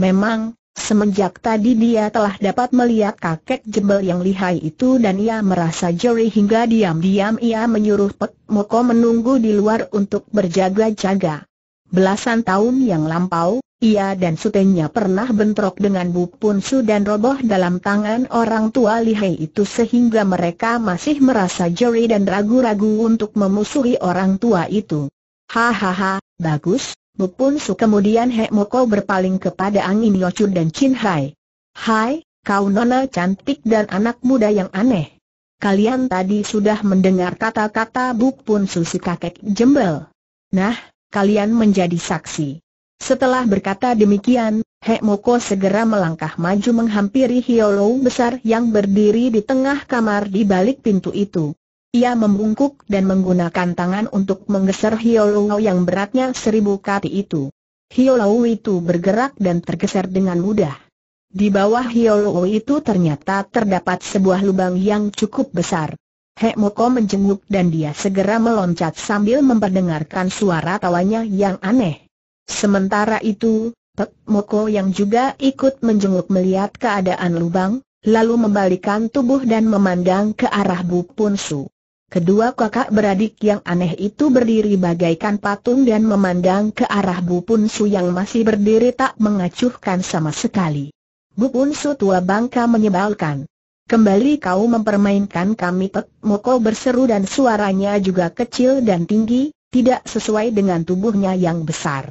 Memang, Semenjak tadi dia telah dapat melihat kakek jebel yang lihai itu dan ia merasa jeri hingga diam-diam ia menyuruh Pek Moko menunggu di luar untuk berjaga-jaga. Belasan tahun yang lampau, ia dan sutenya pernah bentrok dengan Bu Punsu dan roboh dalam tangan orang tua lihai itu sehingga mereka masih merasa jeri dan ragu-ragu untuk memusuhi orang tua itu. Hahaha, bagus, Bupun Su kemudian Hek Moko berpaling kepada Angin Yocur dan Chin Hai. Hai, kau nona cantik dan anak muda yang aneh. Kalian tadi sudah mendengar kata-kata Bupun Su si kakek jembel. Nah, kalian menjadi saksi. Setelah berkata demikian, Hek Moko segera melangkah maju menghampiri Hiolou besar yang berdiri di tengah kamar di balik pintu itu. Ia membungkuk dan menggunakan tangan untuk menggeser Hiolou yang beratnya seribu kati itu. Hiolou itu bergerak dan tergeser dengan mudah. Di bawah Hiolou itu ternyata terdapat sebuah lubang yang cukup besar. Hek Moko menjenguk dan dia segera meloncat sambil memperdengarkan suara tawanya yang aneh. Sementara itu, Pek Moko yang juga ikut menjenguk melihat keadaan lubang, lalu membalikan tubuh dan memandang ke arah Bu Punsu. Kedua kakak beradik yang aneh itu berdiri bagaikan patung dan memandang ke arah Bu Pun Su yang masih berdiri tak mengacuhkan sama sekali. Bu Pun Su tua bangka menyebalkan. Kembali kau mempermainkan kami Pek Moko berseru dan suaranya juga kecil dan tinggi, tidak sesuai dengan tubuhnya yang besar.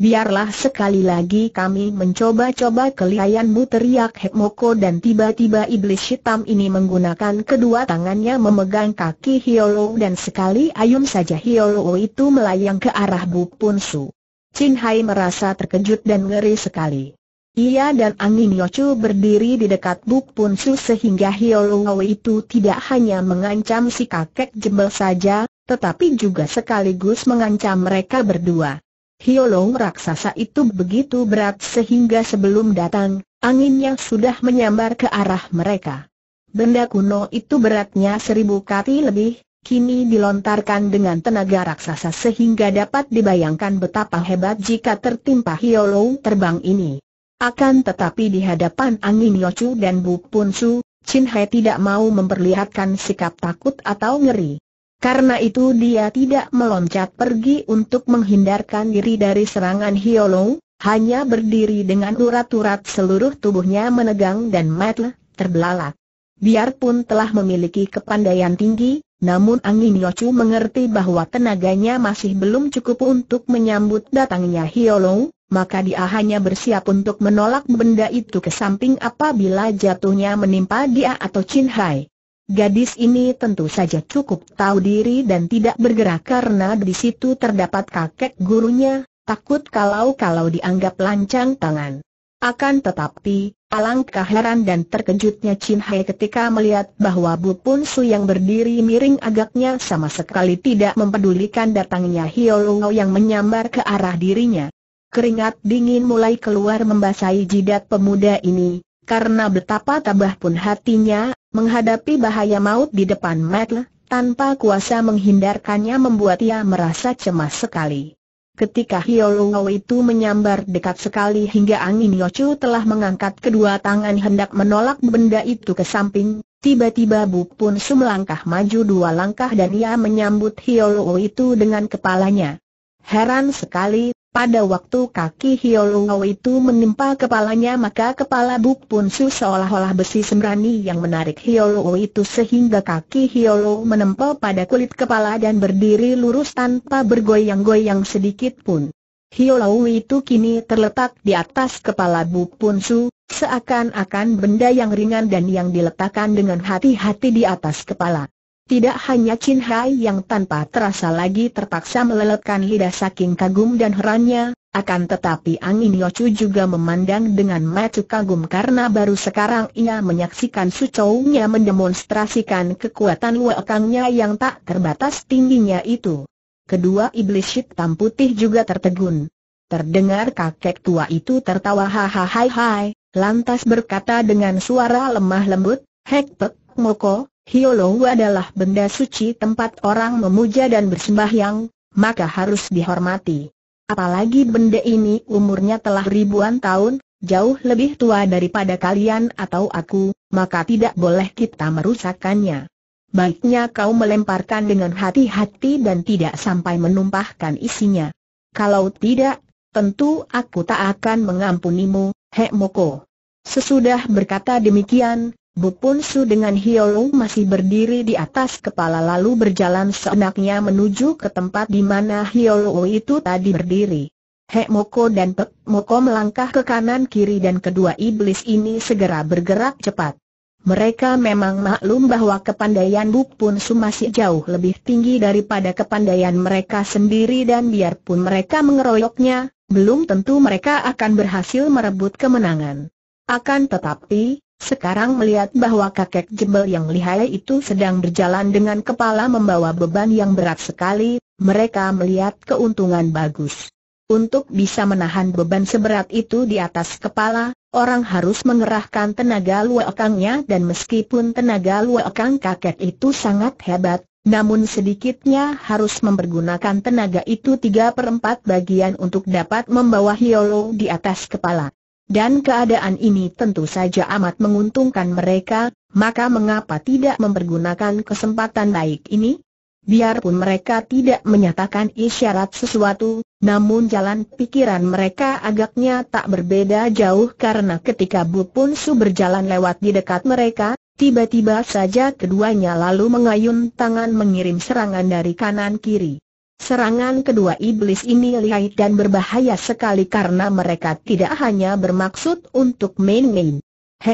Biarlah sekali lagi kami mencoba-coba kelihayanmu teriak Hekmoko dan tiba-tiba iblis hitam ini menggunakan kedua tangannya memegang kaki Hiolo dan sekali ayun saja Hiolo itu melayang ke arah Bu Punsu. Chin Hai merasa terkejut dan ngeri sekali. Ia dan Angin Yochu berdiri di dekat Buk Punsu sehingga Hiolo itu tidak hanya mengancam si kakek jebel saja, tetapi juga sekaligus mengancam mereka berdua. Hiolong raksasa itu begitu berat sehingga sebelum datang, anginnya sudah menyambar ke arah mereka. Benda kuno itu beratnya seribu kati lebih, kini dilontarkan dengan tenaga raksasa sehingga dapat dibayangkan betapa hebat jika tertimpa Hiolong terbang ini. Akan tetapi di hadapan angin Yochu dan Bu Punsu, Chin Hai tidak mau memperlihatkan sikap takut atau ngeri. Karena itu dia tidak meloncat pergi untuk menghindarkan diri dari serangan Hiolo, hanya berdiri dengan urat-urat seluruh tubuhnya menegang dan matel, terbelalak. Biarpun telah memiliki kepandaian tinggi, namun Angin Yochu mengerti bahwa tenaganya masih belum cukup untuk menyambut datangnya Hiolo, maka dia hanya bersiap untuk menolak benda itu ke samping apabila jatuhnya menimpa dia atau Chin Hai. Gadis ini tentu saja cukup tahu diri dan tidak bergerak karena di situ terdapat kakek gurunya, takut kalau-kalau dianggap lancang tangan. Akan tetapi, alangkah heran dan terkejutnya Chin Hai ketika melihat bahwa Bu Pun Su yang berdiri miring agaknya sama sekali tidak mempedulikan datangnya Hiolo yang menyambar ke arah dirinya. Keringat dingin mulai keluar membasahi jidat pemuda ini, karena betapa tabah pun hatinya, Menghadapi bahaya maut di depan Matt, tanpa kuasa menghindarkannya membuat ia merasa cemas sekali. Ketika Hiolungo itu menyambar dekat sekali hingga angin Yochu telah mengangkat kedua tangan hendak menolak benda itu ke samping, tiba-tiba Bu Pun Su maju dua langkah dan ia menyambut Hiolungo itu dengan kepalanya. Heran sekali, pada waktu kaki Hioluo itu menimpa kepalanya maka kepala Buk Pun Su seolah-olah besi sembrani yang menarik Hioluo itu sehingga kaki Hiolo menempel pada kulit kepala dan berdiri lurus tanpa bergoyang-goyang sedikit pun. Hiolau itu kini terletak di atas kepala Buk Pun Su, seakan-akan benda yang ringan dan yang diletakkan dengan hati-hati di atas kepala. Tidak hanya Chin Hai yang tanpa terasa lagi terpaksa meleletkan lidah saking kagum dan herannya, akan tetapi Angin Yochu juga memandang dengan mata kagum karena baru sekarang ia menyaksikan Su Chou-nya mendemonstrasikan kekuatan wakangnya yang tak terbatas tingginya itu. Kedua iblis hitam putih juga tertegun. Terdengar kakek tua itu tertawa hahaha, lantas berkata dengan suara lemah lembut, Hek Pek Moko, Hiolo adalah benda suci tempat orang memuja dan bersembahyang, maka harus dihormati. Apalagi benda ini umurnya telah ribuan tahun, jauh lebih tua daripada kalian atau aku, maka tidak boleh kita merusakkannya. Baiknya kau melemparkan dengan hati-hati dan tidak sampai menumpahkan isinya. Kalau tidak, tentu aku tak akan mengampunimu, Hek Moko. Sesudah berkata demikian, Bupun Su dengan Hiolu masih berdiri di atas kepala lalu berjalan seenaknya menuju ke tempat di mana Hiolu itu tadi berdiri. Hek Moko dan Pek Moko melangkah ke kanan kiri dan kedua iblis ini segera bergerak cepat. Mereka memang maklum bahwa kepandaian Bupun Su masih jauh lebih tinggi daripada kepandaian mereka sendiri dan biarpun mereka mengeroyoknya, belum tentu mereka akan berhasil merebut kemenangan. Akan tetapi, sekarang melihat bahwa kakek jebel yang lihai itu sedang berjalan dengan kepala membawa beban yang berat sekali, mereka melihat keuntungan bagus. Untuk bisa menahan beban seberat itu di atas kepala, orang harus mengerahkan tenaga luakangnya dan meskipun tenaga luakang kakek itu sangat hebat, namun sedikitnya harus mempergunakan tenaga itu 3 per 4 bagian untuk dapat membawa Hiolo di atas kepala dan keadaan ini tentu saja amat menguntungkan mereka, maka mengapa tidak mempergunakan kesempatan baik ini? Biarpun mereka tidak menyatakan isyarat sesuatu, namun jalan pikiran mereka agaknya tak berbeda jauh karena ketika Bu Pun Su berjalan lewat di dekat mereka, tiba-tiba saja keduanya lalu mengayun tangan mengirim serangan dari kanan kiri. Serangan kedua iblis ini lihai dan berbahaya sekali karena mereka tidak hanya bermaksud untuk main-main.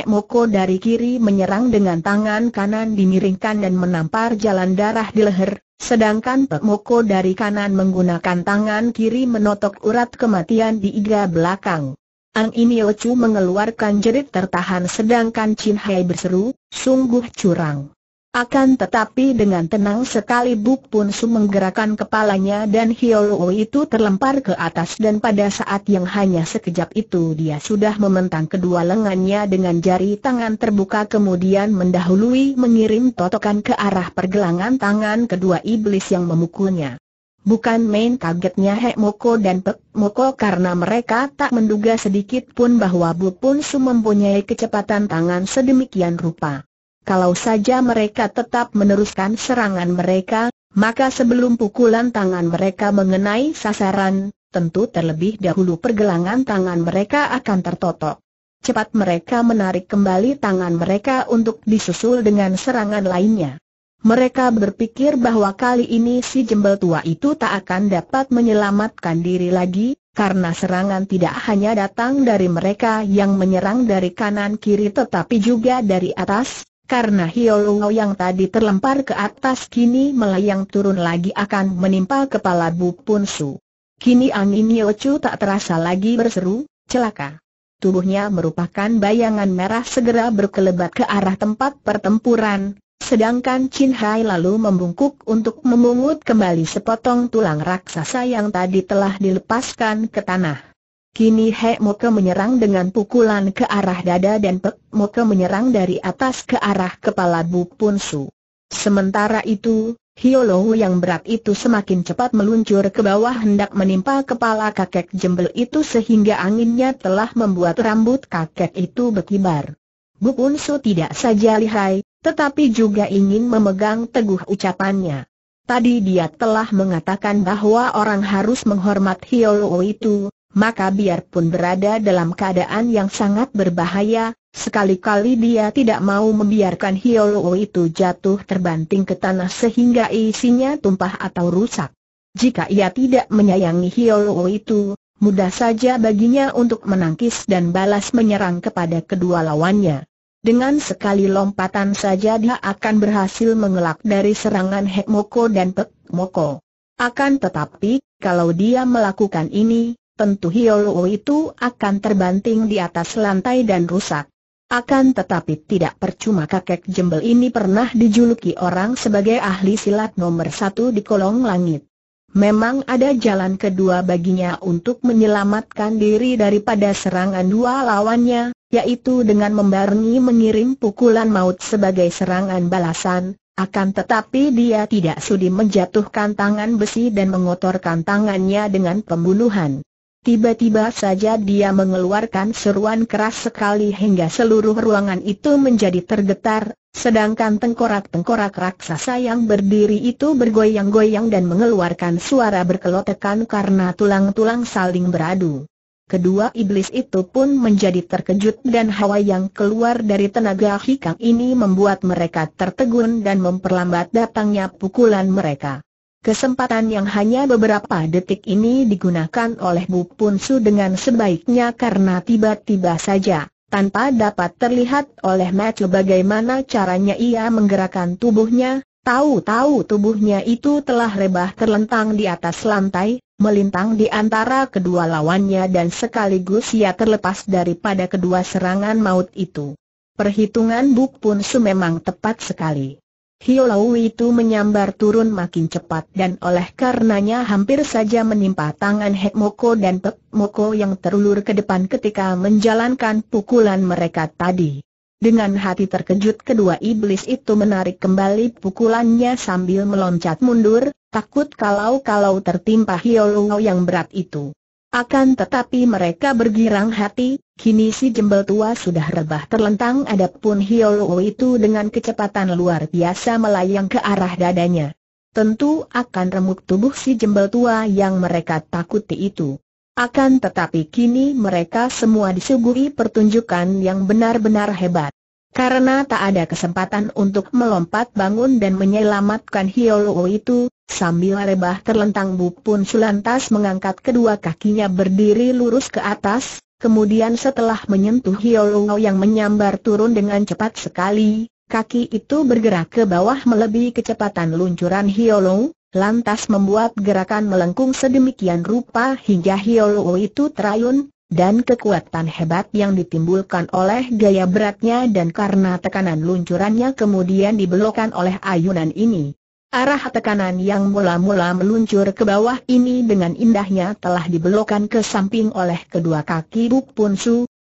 Moko dari kiri menyerang dengan tangan kanan dimiringkan dan menampar jalan darah di leher, sedangkan Moko dari kanan menggunakan tangan kiri menotok urat kematian di iga belakang. Ang Chu mengeluarkan jerit tertahan sedangkan Chin Hai berseru, sungguh curang. Akan tetapi dengan tenang sekali Buk Pun Su menggerakkan kepalanya dan Hiolo itu terlempar ke atas dan pada saat yang hanya sekejap itu dia sudah mementang kedua lengannya dengan jari tangan terbuka kemudian mendahului mengirim totokan ke arah pergelangan tangan kedua iblis yang memukulnya. Bukan main kagetnya He Moko dan Pek Moko karena mereka tak menduga sedikit pun bahwa Buk Pun Su mempunyai kecepatan tangan sedemikian rupa kalau saja mereka tetap meneruskan serangan mereka, maka sebelum pukulan tangan mereka mengenai sasaran, tentu terlebih dahulu pergelangan tangan mereka akan tertotok. Cepat mereka menarik kembali tangan mereka untuk disusul dengan serangan lainnya. Mereka berpikir bahwa kali ini si jembel tua itu tak akan dapat menyelamatkan diri lagi, karena serangan tidak hanya datang dari mereka yang menyerang dari kanan kiri tetapi juga dari atas, karena Hiolungo yang tadi terlempar ke atas kini melayang turun lagi akan menimpa kepala Bu Punsu. Kini angin Yochu tak terasa lagi berseru, celaka. Tubuhnya merupakan bayangan merah segera berkelebat ke arah tempat pertempuran, sedangkan Chin Hai lalu membungkuk untuk memungut kembali sepotong tulang raksasa yang tadi telah dilepaskan ke tanah. Kini He Moke menyerang dengan pukulan ke arah dada dan Pek Moke menyerang dari atas ke arah kepala Bu Pun Su. Sementara itu, Hiolohu yang berat itu semakin cepat meluncur ke bawah hendak menimpa kepala kakek jembel itu sehingga anginnya telah membuat rambut kakek itu berkibar. Bu Pun Su tidak saja lihai, tetapi juga ingin memegang teguh ucapannya. Tadi dia telah mengatakan bahwa orang harus menghormat Hiolohu itu, maka biarpun berada dalam keadaan yang sangat berbahaya, sekali-kali dia tidak mau membiarkan Hiolo itu jatuh terbanting ke tanah sehingga isinya tumpah atau rusak. Jika ia tidak menyayangi Hiolo itu, mudah saja baginya untuk menangkis dan balas menyerang kepada kedua lawannya. Dengan sekali lompatan saja dia akan berhasil mengelak dari serangan Hekmoko dan Pekmoko. Akan tetapi, kalau dia melakukan ini, tentu Hiolo itu akan terbanting di atas lantai dan rusak. Akan tetapi tidak percuma kakek jembel ini pernah dijuluki orang sebagai ahli silat nomor satu di kolong langit. Memang ada jalan kedua baginya untuk menyelamatkan diri daripada serangan dua lawannya, yaitu dengan membarengi mengirim pukulan maut sebagai serangan balasan, akan tetapi dia tidak sudi menjatuhkan tangan besi dan mengotorkan tangannya dengan pembunuhan. Tiba-tiba saja dia mengeluarkan seruan keras sekali hingga seluruh ruangan itu menjadi tergetar, sedangkan tengkorak-tengkorak raksasa yang berdiri itu bergoyang-goyang dan mengeluarkan suara berkelotekan karena tulang-tulang saling beradu. Kedua iblis itu pun menjadi terkejut dan hawa yang keluar dari tenaga hikang ini membuat mereka tertegun dan memperlambat datangnya pukulan mereka. Kesempatan yang hanya beberapa detik ini digunakan oleh Bu Punsu dengan sebaiknya karena tiba-tiba saja, tanpa dapat terlihat oleh Matthew bagaimana caranya ia menggerakkan tubuhnya, tahu-tahu tubuhnya itu telah rebah terlentang di atas lantai, melintang di antara kedua lawannya dan sekaligus ia terlepas daripada kedua serangan maut itu. Perhitungan Bu Punsu memang tepat sekali. Hiolau itu menyambar turun makin cepat dan oleh karenanya hampir saja menimpa tangan Hek Moko dan Pek Moko yang terulur ke depan ketika menjalankan pukulan mereka tadi. Dengan hati terkejut kedua iblis itu menarik kembali pukulannya sambil meloncat mundur, takut kalau-kalau tertimpa Hiolau yang berat itu. Akan tetapi mereka bergirang hati, kini si jembel tua sudah rebah terlentang adapun Hiolo itu dengan kecepatan luar biasa melayang ke arah dadanya. Tentu akan remuk tubuh si jembel tua yang mereka takuti itu. Akan tetapi kini mereka semua disuguhi pertunjukan yang benar-benar hebat. Karena tak ada kesempatan untuk melompat bangun dan menyelamatkan Hiolo itu, Sambil rebah terlentang Bu Pun Sulantas mengangkat kedua kakinya berdiri lurus ke atas, kemudian setelah menyentuh Hiolo yang menyambar turun dengan cepat sekali, kaki itu bergerak ke bawah melebihi kecepatan luncuran Hiolo, lantas membuat gerakan melengkung sedemikian rupa hingga Hiolo itu terayun, dan kekuatan hebat yang ditimbulkan oleh gaya beratnya dan karena tekanan luncurannya kemudian dibelokkan oleh ayunan ini. Arah tekanan yang mula-mula meluncur ke bawah ini dengan indahnya telah dibelokkan ke samping oleh kedua kaki Buk Pun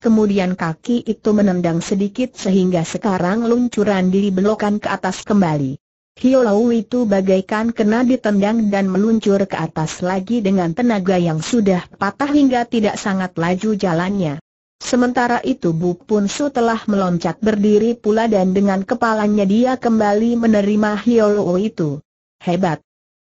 kemudian kaki itu menendang sedikit sehingga sekarang luncuran dibelokkan ke atas kembali. Lau itu bagaikan kena ditendang dan meluncur ke atas lagi dengan tenaga yang sudah patah hingga tidak sangat laju jalannya. Sementara itu Bu Pun Su telah meloncat berdiri pula dan dengan kepalanya dia kembali menerima Hiolo itu. Hebat!